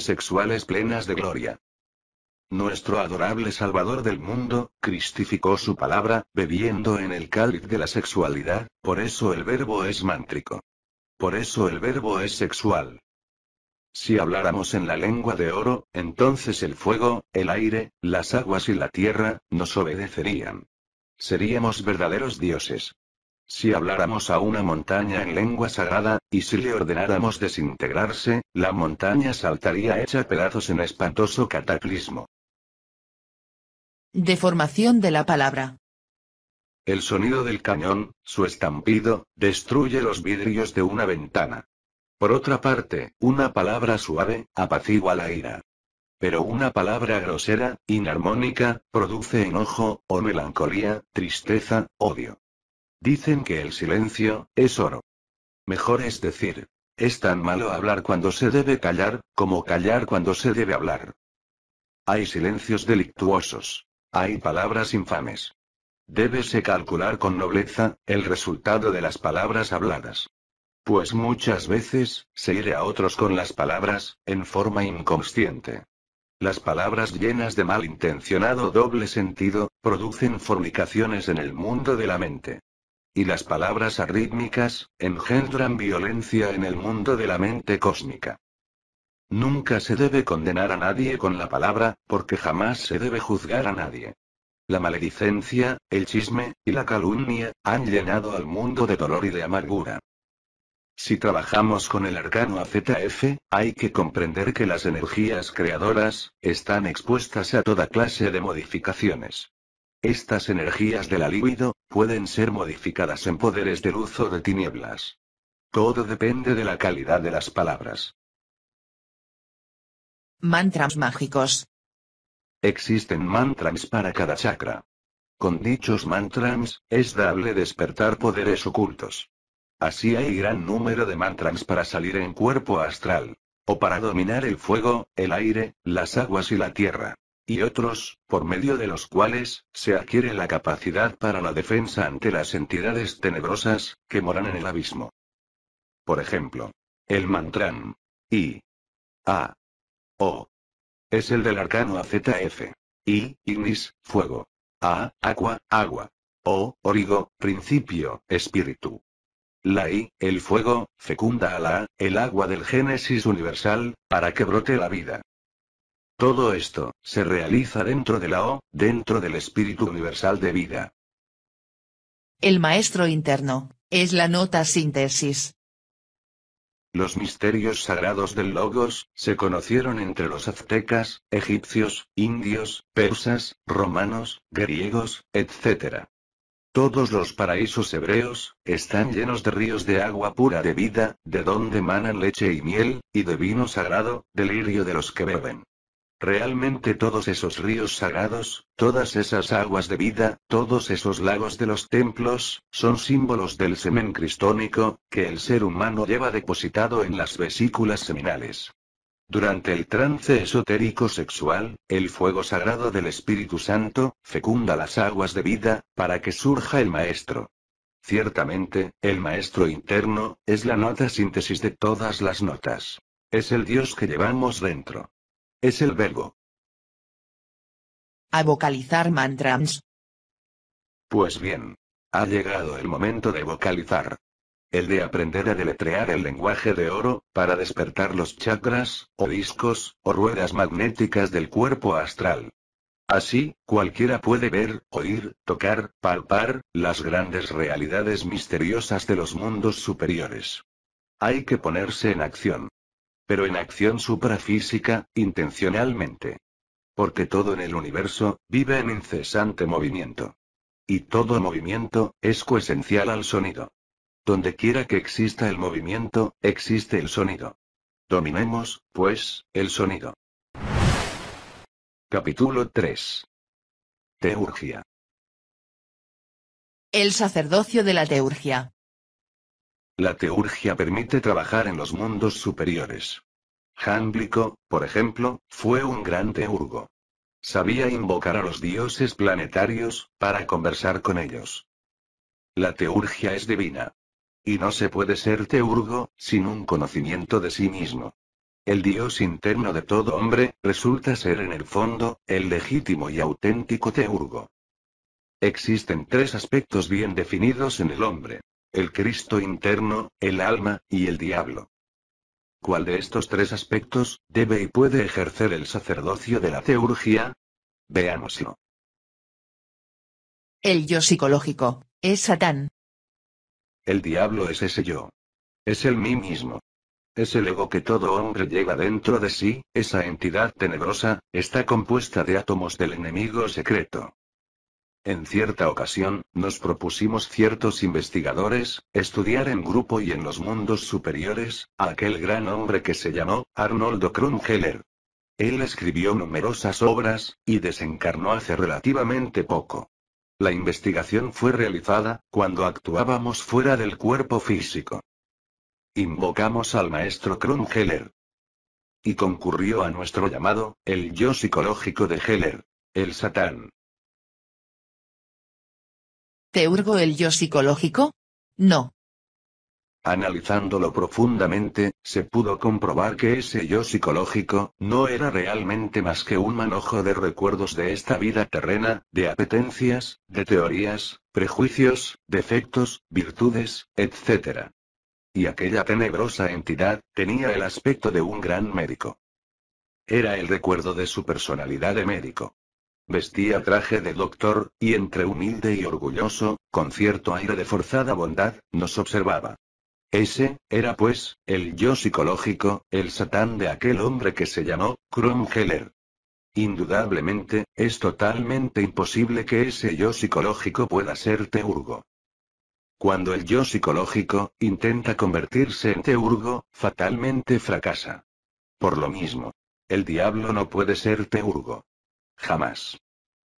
sexuales plenas de gloria. Nuestro adorable Salvador del mundo, cristificó su palabra, bebiendo en el cáliz de la sexualidad, por eso el verbo es mántrico. Por eso el verbo es sexual. Si habláramos en la lengua de oro, entonces el fuego, el aire, las aguas y la tierra, nos obedecerían. Seríamos verdaderos dioses. Si habláramos a una montaña en lengua sagrada, y si le ordenáramos desintegrarse, la montaña saltaría hecha pedazos en espantoso cataclismo. Deformación de la palabra. El sonido del cañón, su estampido, destruye los vidrios de una ventana. Por otra parte, una palabra suave, apacigua la ira. Pero una palabra grosera, inarmónica, produce enojo, o melancolía, tristeza, odio. Dicen que el silencio, es oro. Mejor es decir, es tan malo hablar cuando se debe callar, como callar cuando se debe hablar. Hay silencios delictuosos. Hay palabras infames. Débese calcular con nobleza, el resultado de las palabras habladas. Pues muchas veces, se iré a otros con las palabras, en forma inconsciente. Las palabras llenas de malintencionado doble sentido, producen fornicaciones en el mundo de la mente y las palabras arrítmicas, engendran violencia en el mundo de la mente cósmica. Nunca se debe condenar a nadie con la palabra, porque jamás se debe juzgar a nadie. La maledicencia, el chisme, y la calumnia, han llenado al mundo de dolor y de amargura. Si trabajamos con el arcano AZF, hay que comprender que las energías creadoras, están expuestas a toda clase de modificaciones. Estas energías de la libido, pueden ser modificadas en poderes de luz o de tinieblas. Todo depende de la calidad de las palabras. Mantras mágicos. Existen mantras para cada chakra. Con dichos mantras, es dable despertar poderes ocultos. Así hay gran número de mantras para salir en cuerpo astral. O para dominar el fuego, el aire, las aguas y la tierra y otros, por medio de los cuales, se adquiere la capacidad para la defensa ante las entidades tenebrosas, que moran en el abismo. Por ejemplo, el mantrán. I. A. O. Es el del arcano AZF. I. Ignis, fuego. A. Aqua, agua. O. Origo, principio, espíritu. La I, el fuego, fecunda a la A, el agua del Génesis universal, para que brote la vida. Todo esto, se realiza dentro de la O, dentro del espíritu universal de vida. El maestro interno, es la nota síntesis. Los misterios sagrados del Logos, se conocieron entre los aztecas, egipcios, indios, persas, romanos, griegos, etc. Todos los paraísos hebreos, están llenos de ríos de agua pura de vida, de donde manan leche y miel, y de vino sagrado, delirio de los que beben. Realmente todos esos ríos sagrados, todas esas aguas de vida, todos esos lagos de los templos, son símbolos del semen cristónico, que el ser humano lleva depositado en las vesículas seminales. Durante el trance esotérico sexual, el fuego sagrado del Espíritu Santo, fecunda las aguas de vida, para que surja el Maestro. Ciertamente, el Maestro interno, es la nota síntesis de todas las notas. Es el Dios que llevamos dentro. Es el verbo. A vocalizar mantras Pues bien. Ha llegado el momento de vocalizar. El de aprender a deletrear el lenguaje de oro, para despertar los chakras, o discos, o ruedas magnéticas del cuerpo astral. Así, cualquiera puede ver, oír, tocar, palpar, las grandes realidades misteriosas de los mundos superiores. Hay que ponerse en acción. Pero en acción suprafísica, intencionalmente. Porque todo en el universo, vive en incesante movimiento. Y todo movimiento, es coesencial al sonido. Donde quiera que exista el movimiento, existe el sonido. Dominemos, pues, el sonido. Capítulo 3. Teurgia. El sacerdocio de la teurgia. La teurgia permite trabajar en los mundos superiores. Jámblico, por ejemplo, fue un gran teurgo. Sabía invocar a los dioses planetarios, para conversar con ellos. La teurgia es divina. Y no se puede ser teurgo, sin un conocimiento de sí mismo. El dios interno de todo hombre, resulta ser en el fondo, el legítimo y auténtico teurgo. Existen tres aspectos bien definidos en el hombre el Cristo interno, el alma, y el diablo. ¿Cuál de estos tres aspectos debe y puede ejercer el sacerdocio de la teurgia? Veámoslo. El yo psicológico, es Satán. El diablo es ese yo. Es el mí mismo. Es el ego que todo hombre lleva dentro de sí, esa entidad tenebrosa, está compuesta de átomos del enemigo secreto. En cierta ocasión, nos propusimos ciertos investigadores, estudiar en grupo y en los mundos superiores, a aquel gran hombre que se llamó, Arnoldo Krungheller. Él escribió numerosas obras, y desencarnó hace relativamente poco. La investigación fue realizada, cuando actuábamos fuera del cuerpo físico. Invocamos al maestro Krungheller Y concurrió a nuestro llamado, el yo psicológico de Heller. El Satán. ¿Te urgo el yo psicológico? No. Analizándolo profundamente, se pudo comprobar que ese yo psicológico, no era realmente más que un manojo de recuerdos de esta vida terrena, de apetencias, de teorías, prejuicios, defectos, virtudes, etc. Y aquella tenebrosa entidad, tenía el aspecto de un gran médico. Era el recuerdo de su personalidad de médico. Vestía traje de doctor, y entre humilde y orgulloso, con cierto aire de forzada bondad, nos observaba. Ese, era pues, el yo psicológico, el satán de aquel hombre que se llamó, Heller. Indudablemente, es totalmente imposible que ese yo psicológico pueda ser teurgo. Cuando el yo psicológico intenta convertirse en teurgo, fatalmente fracasa. Por lo mismo, el diablo no puede ser teurgo. Jamás.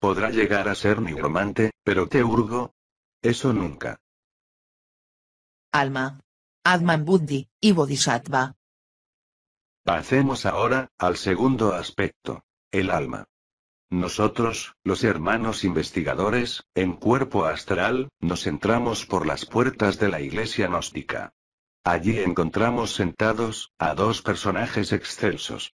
Podrá llegar a ser romante, pero te urgo. Eso nunca. Alma. Adman Buddhi, y Bodhisattva. Pasemos ahora, al segundo aspecto. El alma. Nosotros, los hermanos investigadores, en cuerpo astral, nos entramos por las puertas de la iglesia gnóstica. Allí encontramos sentados, a dos personajes excelsos.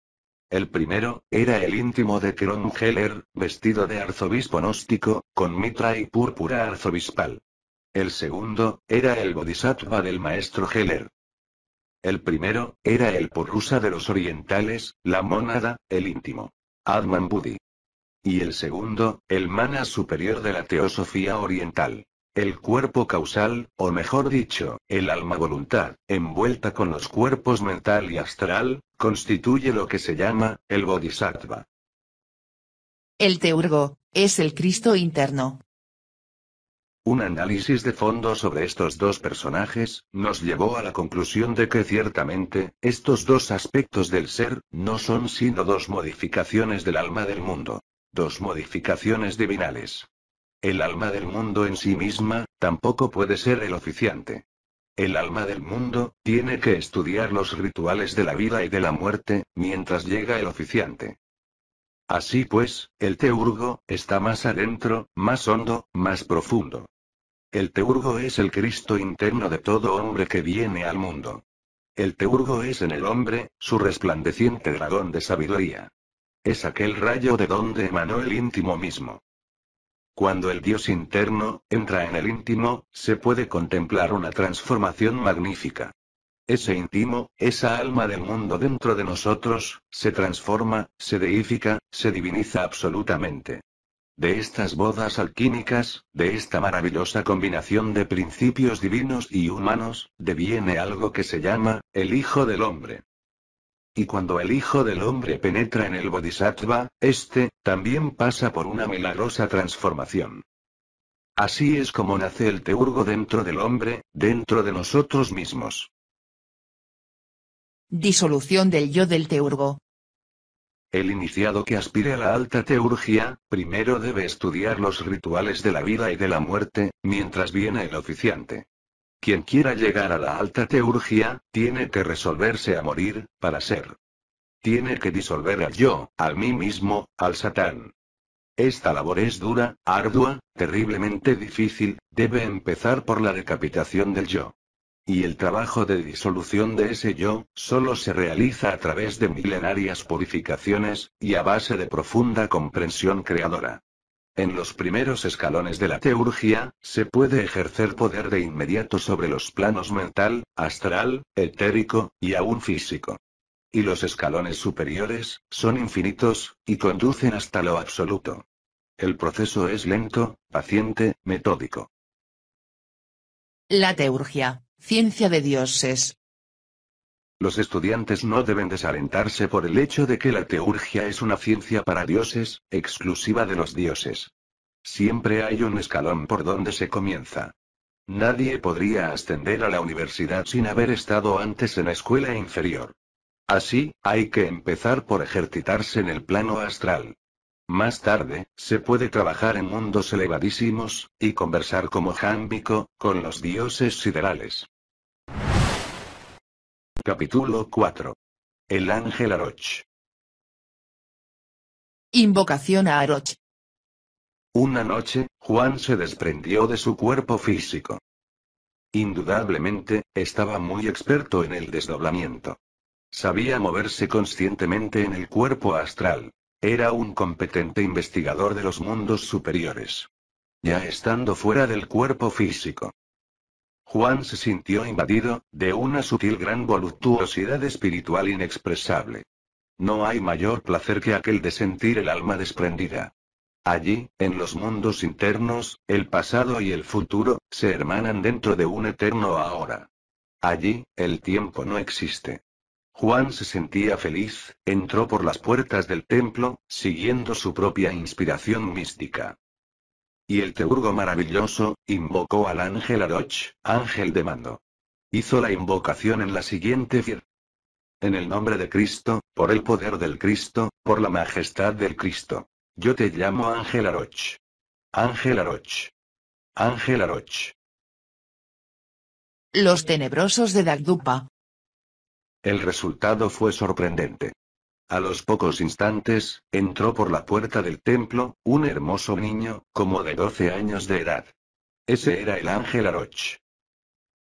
El primero, era el íntimo de Kron Heller, vestido de arzobispo gnóstico, con mitra y púrpura arzobispal. El segundo, era el bodhisattva del maestro Heller. El primero, era el purusa de los orientales, la mónada, el íntimo. Adman Budi. Y el segundo, el mana superior de la teosofía oriental. El cuerpo causal, o mejor dicho, el alma voluntad, envuelta con los cuerpos mental y astral, constituye lo que se llama, el bodhisattva. El teurgo, es el Cristo interno. Un análisis de fondo sobre estos dos personajes, nos llevó a la conclusión de que ciertamente, estos dos aspectos del ser, no son sino dos modificaciones del alma del mundo. Dos modificaciones divinales. El alma del mundo en sí misma, tampoco puede ser el oficiante. El alma del mundo, tiene que estudiar los rituales de la vida y de la muerte, mientras llega el oficiante. Así pues, el teurgo, está más adentro, más hondo, más profundo. El teurgo es el Cristo interno de todo hombre que viene al mundo. El teurgo es en el hombre, su resplandeciente dragón de sabiduría. Es aquel rayo de donde emanó el íntimo mismo. Cuando el Dios interno entra en el íntimo, se puede contemplar una transformación magnífica. Ese íntimo, esa alma del mundo dentro de nosotros, se transforma, se deifica, se diviniza absolutamente. De estas bodas alquímicas, de esta maravillosa combinación de principios divinos y humanos, deviene algo que se llama, el Hijo del Hombre. Y cuando el Hijo del Hombre penetra en el Bodhisattva, este, también pasa por una milagrosa transformación. Así es como nace el teurgo dentro del hombre, dentro de nosotros mismos. Disolución del yo del teurgo. El iniciado que aspire a la alta teurgia, primero debe estudiar los rituales de la vida y de la muerte, mientras viene el oficiante. Quien quiera llegar a la alta teurgia, tiene que resolverse a morir, para ser. Tiene que disolver al yo, al mí mismo, al satán. Esta labor es dura, ardua, terriblemente difícil, debe empezar por la decapitación del yo. Y el trabajo de disolución de ese yo, solo se realiza a través de milenarias purificaciones, y a base de profunda comprensión creadora. En los primeros escalones de la teurgia, se puede ejercer poder de inmediato sobre los planos mental, astral, etérico, y aún físico. Y los escalones superiores, son infinitos, y conducen hasta lo absoluto. El proceso es lento, paciente, metódico. La teurgia, ciencia de dioses, los estudiantes no deben desalentarse por el hecho de que la teurgia es una ciencia para dioses, exclusiva de los dioses. Siempre hay un escalón por donde se comienza. Nadie podría ascender a la universidad sin haber estado antes en la escuela inferior. Así, hay que empezar por ejercitarse en el plano astral. Más tarde, se puede trabajar en mundos elevadísimos, y conversar como jámbico, con los dioses siderales. Capítulo 4. El ángel Aroch. Invocación a Aroch. Una noche, Juan se desprendió de su cuerpo físico. Indudablemente, estaba muy experto en el desdoblamiento. Sabía moverse conscientemente en el cuerpo astral. Era un competente investigador de los mundos superiores. Ya estando fuera del cuerpo físico, Juan se sintió invadido, de una sutil gran voluptuosidad espiritual inexpresable. No hay mayor placer que aquel de sentir el alma desprendida. Allí, en los mundos internos, el pasado y el futuro, se hermanan dentro de un eterno ahora. Allí, el tiempo no existe. Juan se sentía feliz, entró por las puertas del templo, siguiendo su propia inspiración mística. Y el teurgo maravilloso, invocó al ángel Aroch, ángel de mando. Hizo la invocación en la siguiente En el nombre de Cristo, por el poder del Cristo, por la majestad del Cristo. Yo te llamo Ángel Aroch. Ángel Aroch. Ángel Aroch. Los tenebrosos de Dagdupa. El resultado fue sorprendente. A los pocos instantes, entró por la puerta del templo, un hermoso niño, como de 12 años de edad. Ese era el ángel Aroch.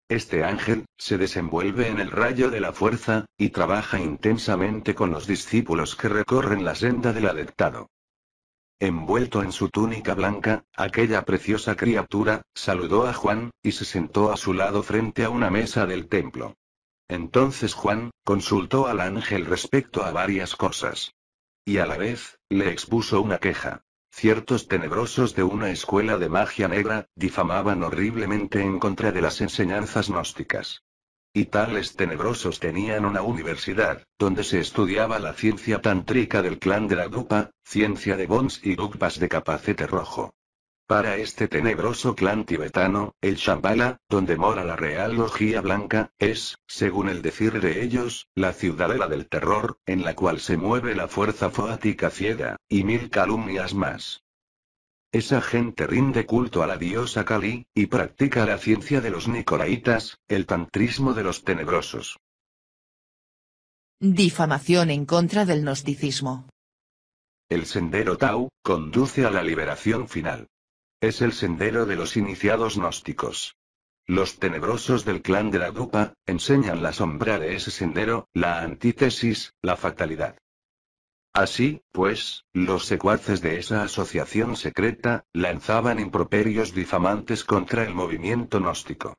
Este ángel, se desenvuelve en el rayo de la fuerza, y trabaja intensamente con los discípulos que recorren la senda del adeptado. Envuelto en su túnica blanca, aquella preciosa criatura, saludó a Juan, y se sentó a su lado frente a una mesa del templo. Entonces Juan, consultó al ángel respecto a varias cosas. Y a la vez, le expuso una queja. Ciertos tenebrosos de una escuela de magia negra, difamaban horriblemente en contra de las enseñanzas gnósticas. Y tales tenebrosos tenían una universidad, donde se estudiaba la ciencia tántrica del clan de la Dupa, ciencia de Bons y Dupas de capacete rojo. Para este tenebroso clan tibetano, el Shambhala, donde mora la Real Logía Blanca, es, según el decir de ellos, la ciudadela del terror, en la cual se mueve la fuerza foática ciega, y mil calumnias más. Esa gente rinde culto a la diosa Kali, y practica la ciencia de los nicolaitas, el tantrismo de los tenebrosos. Difamación en contra del gnosticismo. El sendero Tau, conduce a la liberación final. Es el sendero de los iniciados gnósticos. Los tenebrosos del clan de la Dupa, enseñan la sombra de ese sendero, la antítesis, la fatalidad. Así, pues, los secuaces de esa asociación secreta, lanzaban improperios difamantes contra el movimiento gnóstico.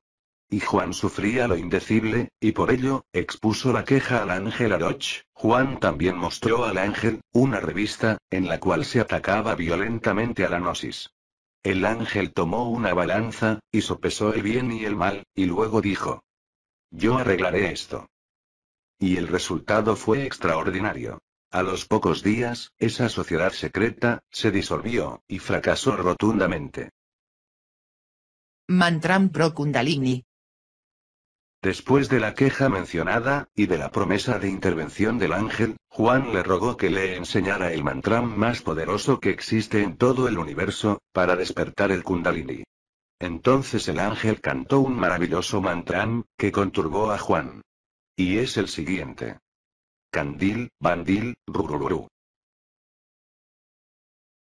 Y Juan sufría lo indecible, y por ello, expuso la queja al ángel Aroch. Juan también mostró al ángel, una revista, en la cual se atacaba violentamente a la gnosis. El ángel tomó una balanza, y sopesó el bien y el mal, y luego dijo. Yo arreglaré esto. Y el resultado fue extraordinario. A los pocos días, esa sociedad secreta, se disolvió, y fracasó rotundamente. Mantram Pro Kundalini, Después de la queja mencionada, y de la promesa de intervención del ángel, Juan le rogó que le enseñara el mantram más poderoso que existe en todo el universo, para despertar el kundalini. Entonces el ángel cantó un maravilloso mantram, que conturbó a Juan. Y es el siguiente. Candil, bandil, rurururu.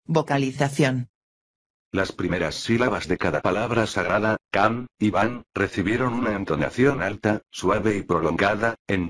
Vocalización. Las primeras sílabas de cada palabra sagrada, cam, y Van, recibieron una entonación alta, suave y prolongada, en